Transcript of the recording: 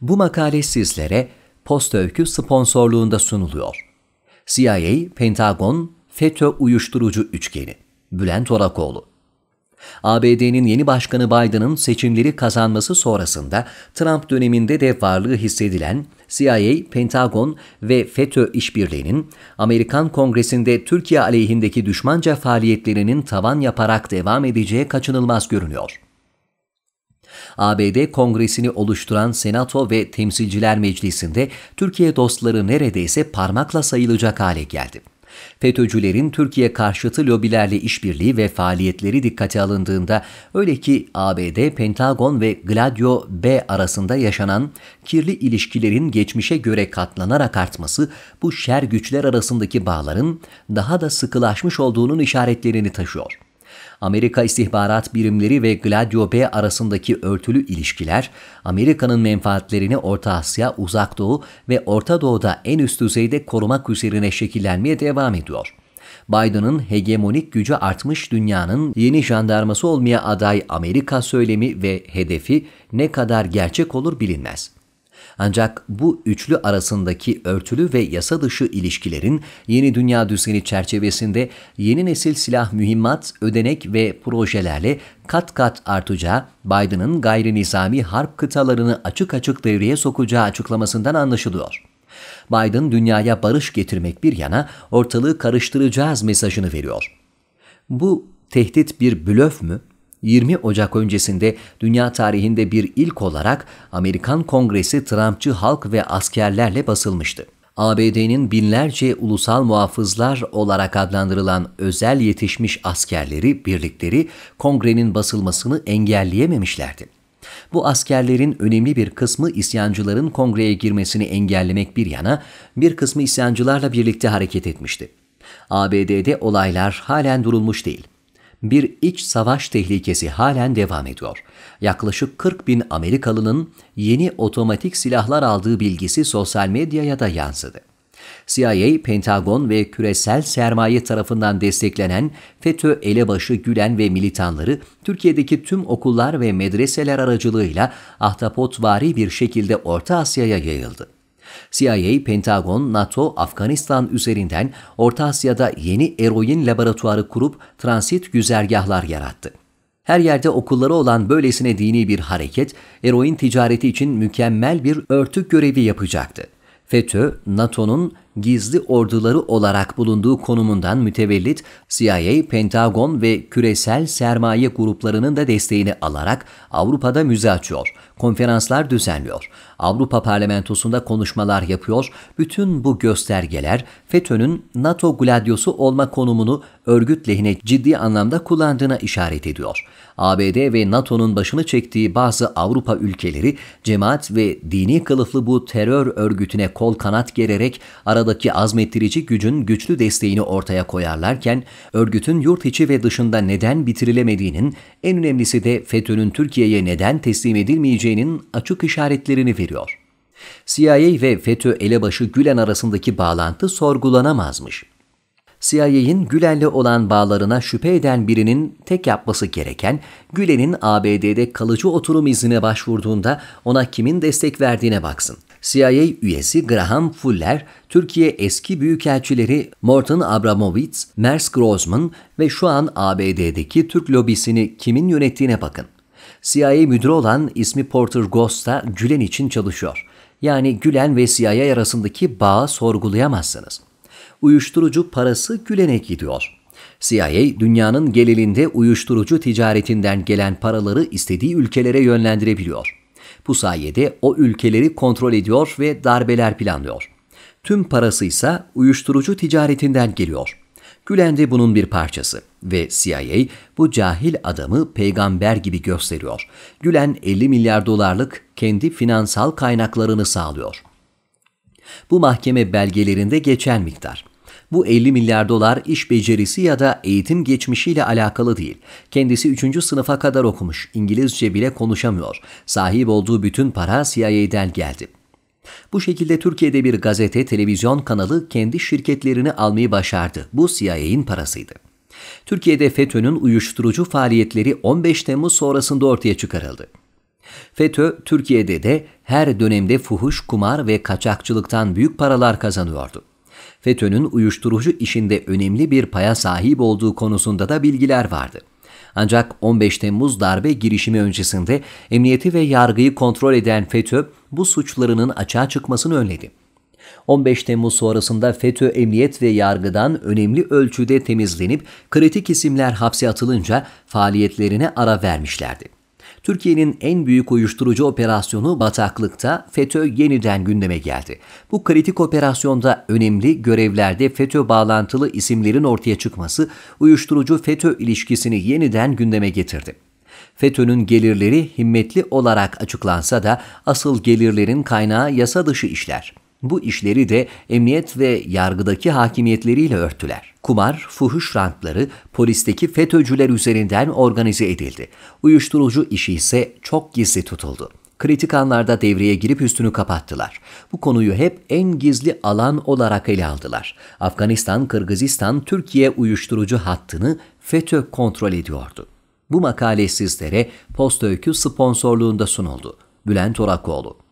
Bu makale sizlere Post Öykü sponsorluğunda sunuluyor. CIA, Pentagon, FETÖ uyuşturucu üçgeni. Bülent Orakoğlu. ABD'nin yeni başkanı Biden'ın seçimleri kazanması sonrasında Trump döneminde de varlığı hissedilen CIA, Pentagon ve FETÖ işbirliğinin Amerikan Kongresi'nde Türkiye aleyhindeki düşmanca faaliyetlerinin tavan yaparak devam edeceği kaçınılmaz görünüyor. ABD Kongresini oluşturan Senato ve Temsilciler Meclisi'nde Türkiye dostları neredeyse parmakla sayılacak hale geldi. FETÖ'cülerin Türkiye karşıtı lobilerle işbirliği ve faaliyetleri dikkate alındığında öyle ki ABD, Pentagon ve Gladio B arasında yaşanan kirli ilişkilerin geçmişe göre katlanarak artması bu şer güçler arasındaki bağların daha da sıkılaşmış olduğunun işaretlerini taşıyor. Amerika istihbarat birimleri ve Gladio B arasındaki örtülü ilişkiler, Amerika'nın menfaatlerini Orta Asya, Uzak Doğu ve Orta Doğu'da en üst düzeyde korumak üzerine şekillenmeye devam ediyor. Biden'ın hegemonik gücü artmış dünyanın yeni jandarması olmaya aday Amerika söylemi ve hedefi ne kadar gerçek olur bilinmez. Ancak bu üçlü arasındaki örtülü ve yasa dışı ilişkilerin yeni dünya düzeni çerçevesinde yeni nesil silah mühimmat, ödenek ve projelerle kat kat artacağı Biden'ın gayri nizami harp kıtalarını açık açık devreye sokacağı açıklamasından anlaşılıyor. Biden dünyaya barış getirmek bir yana ortalığı karıştıracağız mesajını veriyor. Bu tehdit bir blöf mü? 20 Ocak öncesinde dünya tarihinde bir ilk olarak Amerikan Kongresi Trumpçı halk ve askerlerle basılmıştı. ABD'nin binlerce ulusal muhafızlar olarak adlandırılan özel yetişmiş askerleri, birlikleri kongrenin basılmasını engelleyememişlerdi. Bu askerlerin önemli bir kısmı isyancıların kongreye girmesini engellemek bir yana, bir kısmı isyancılarla birlikte hareket etmişti. ABD'de olaylar halen durulmuş değil bir iç savaş tehlikesi halen devam ediyor. Yaklaşık 40 bin Amerikalının yeni otomatik silahlar aldığı bilgisi sosyal medyaya da yansıdı. CIA, Pentagon ve küresel sermaye tarafından desteklenen FETÖ elebaşı Gülen ve militanları Türkiye'deki tüm okullar ve medreseler aracılığıyla ahtapotvari bir şekilde Orta Asya'ya yayıldı. CIA, Pentagon, NATO, Afganistan üzerinden Orta Asya'da yeni eroin laboratuvarı kurup transit güzergahlar yarattı. Her yerde okulları olan böylesine dini bir hareket, eroin ticareti için mükemmel bir örtük görevi yapacaktı. FETÖ, NATO'nun gizli orduları olarak bulunduğu konumundan mütevellit CIA, Pentagon ve küresel sermaye gruplarının da desteğini alarak Avrupa'da müze açıyor, konferanslar düzenliyor, Avrupa Parlamentosu'nda konuşmalar yapıyor. Bütün bu göstergeler FETÖ'nün NATO gladyosu olma konumunu örgüt lehine ciddi anlamda kullandığına işaret ediyor. ABD ve NATO'nun başını çektiği bazı Avrupa ülkeleri cemaat ve dini kılıflı bu terör örgütüne kol kanat gererek aradaki azmettirici gücün güçlü desteğini ortaya koyarlarken örgütün yurt içi ve dışında neden bitirilemediğinin en önemlisi de FETÖ'nün Türkiye'ye neden teslim edilmeyeceğinin açık işaretlerini veriyor. CIA ve FETÖ elebaşı Gülen arasındaki bağlantı sorgulanamazmış. CIA'in Gülen'le olan bağlarına şüphe eden birinin tek yapması gereken Gülen'in ABD'de kalıcı oturum iznine başvurduğunda ona kimin destek verdiğine baksın. CIA üyesi Graham Fuller, Türkiye eski büyükelçileri Morton Abramowitz, Mers Grossman ve şu an ABD'deki Türk lobisini kimin yönettiğine bakın. CIA müdürü olan ismi Porter Ghost da Gülen için çalışıyor. Yani Gülen ve CIA arasındaki bağı sorgulayamazsınız uyuşturucu parası Gülen'e gidiyor. CIA dünyanın genelinde uyuşturucu ticaretinden gelen paraları istediği ülkelere yönlendirebiliyor. Bu sayede o ülkeleri kontrol ediyor ve darbeler planlıyor. Tüm parası ise uyuşturucu ticaretinden geliyor. Gülen de bunun bir parçası ve CIA bu cahil adamı peygamber gibi gösteriyor. Gülen 50 milyar dolarlık kendi finansal kaynaklarını sağlıyor.'' Bu mahkeme belgelerinde geçen miktar. Bu 50 milyar dolar iş becerisi ya da eğitim geçmişiyle alakalı değil. Kendisi 3. sınıfa kadar okumuş, İngilizce bile konuşamıyor. Sahip olduğu bütün para CIA'den geldi. Bu şekilde Türkiye'de bir gazete, televizyon kanalı kendi şirketlerini almayı başardı. Bu CIA'in parasıydı. Türkiye'de FETÖ'nün uyuşturucu faaliyetleri 15 Temmuz sonrasında ortaya çıkarıldı. FETÖ Türkiye'de de her dönemde fuhuş, kumar ve kaçakçılıktan büyük paralar kazanıyordu. FETÖ'nün uyuşturucu işinde önemli bir paya sahip olduğu konusunda da bilgiler vardı. Ancak 15 Temmuz darbe girişimi öncesinde emniyeti ve yargıyı kontrol eden FETÖ bu suçlarının açığa çıkmasını önledi. 15 Temmuz sonrasında FETÖ emniyet ve yargıdan önemli ölçüde temizlenip kritik isimler hapse atılınca faaliyetlerine ara vermişlerdi. Türkiye'nin en büyük uyuşturucu operasyonu bataklıkta FETÖ yeniden gündeme geldi. Bu kritik operasyonda önemli görevlerde FETÖ bağlantılı isimlerin ortaya çıkması uyuşturucu FETÖ ilişkisini yeniden gündeme getirdi. FETÖ'nün gelirleri himmetli olarak açıklansa da asıl gelirlerin kaynağı yasa dışı işler. Bu işleri de emniyet ve yargıdaki hakimiyetleriyle örttüler. Kumar, fuhuş rantları polisteki FETÖ'cüler üzerinden organize edildi. Uyuşturucu işi ise çok gizli tutuldu. Kritik anlarda devreye girip üstünü kapattılar. Bu konuyu hep en gizli alan olarak ele aldılar. Afganistan, Kırgızistan, Türkiye uyuşturucu hattını FETÖ kontrol ediyordu. Bu makale sizlere Posta Öykü sponsorluğunda sunuldu. Bülent Orakoğlu